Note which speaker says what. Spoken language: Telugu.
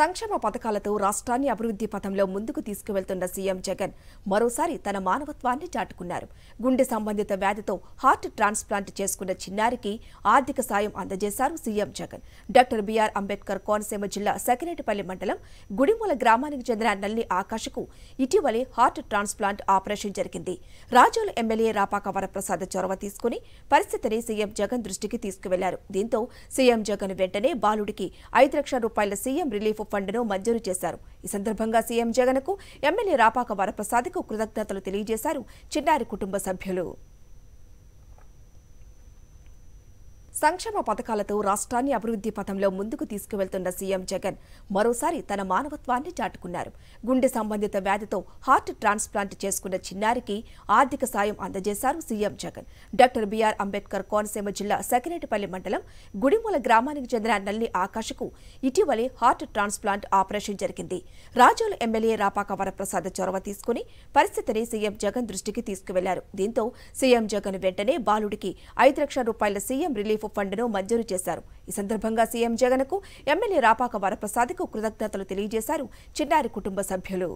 Speaker 1: సంక్షేమ పథకాలతో రాష్ట్రాన్ని అభివృద్ధి పథంలో ముందుకు తీసుకువెళ్తున్న సీఎం జగన్ మరోసారి తన మానవత్వాన్ని చాటుకున్నారు గుండె సంబంధిత వ్యాధితో హార్ట్ ట్రాన్స్ప్లాంట్ చేసుకున్న చిన్నారికి ఆర్థిక సాయం అందజేశారు CM Jagan doctor BR Ambedkar Konaseema జిల్లా సకినేటిపల్లి మండలం గుడిమూల గ్రామానికి చెందిన నల్లి ఆకాశకు ఇటీవలే హార్ట్ ట్రాన్స్ప్లాంట్ ఆపరేషన్ జరిగింది రాజోలు ఎమ్మెల్యే రాపాక వరప్రసాద్ చొరవ తీసుకుని పరిస్థితిని సీఎం జగన్ దృష్టికి తీసుకువెళ్లారు దీంతో సీఎం జగన్ వెంటనే బాలుడికి ఐదు లక్షల రూపాయల సీఎం రిలీఫ్ ను మంజూరు చేశారు ఈ సందర్భంగా సీఎం జగన్కు ఎమ్మెల్యే రాపాక కు కృతజ్ఞతలు తెలియజేశారు చిన్నారి కుటుంబ సభ్యులు సంక్షేమ పథకాలతో రాష్ట్రాన్ని అభివృద్ధి పథంలో ముందుకు తీసుకువెళ్తున్న సీఎం జగన్ మరోసారి తన మానవత్వాన్ని చాటుకున్నారు గుండె సంబంధిత వ్యాధితో హార్ట్ ట్రాన్స్ప్లాంట్ చేసుకున్న చిన్నారికి ఆర్థిక సాయం అందజేశారు CM Jagan doctor BR Ambedkar Konaseema జిల్లా సకినేటిపల్లి మండలం గుడిమూల గ్రామానికి చెందిన నల్లి ఆకాశకు ఇటీవలే హార్ట్ ట్రాన్స్ప్లాంట్ ఆపరేషన్ జరిగింది రాజోలు ఎమ్మెల్యే రాపాక వరప్రసాద్ చొరవ తీసుకుని పరిస్థితిని సీఎం జగన్ దృష్టికి తీసుకువెళ్లారు దీంతో సీఎం జగన్ వెంటనే బాలుడికి ఐదు లక్షల రూపాయల సీఎం రిలీఫ్ రిలీఫ్ ను మంజూరు చేశారు ఈ సందర్భంగా సీఎం కు ఎమ్మెల్యే రాపాక కు కృతజ్ఞతలు తెలియజేశారు చిన్నారి కుటుంబ సభ్యులు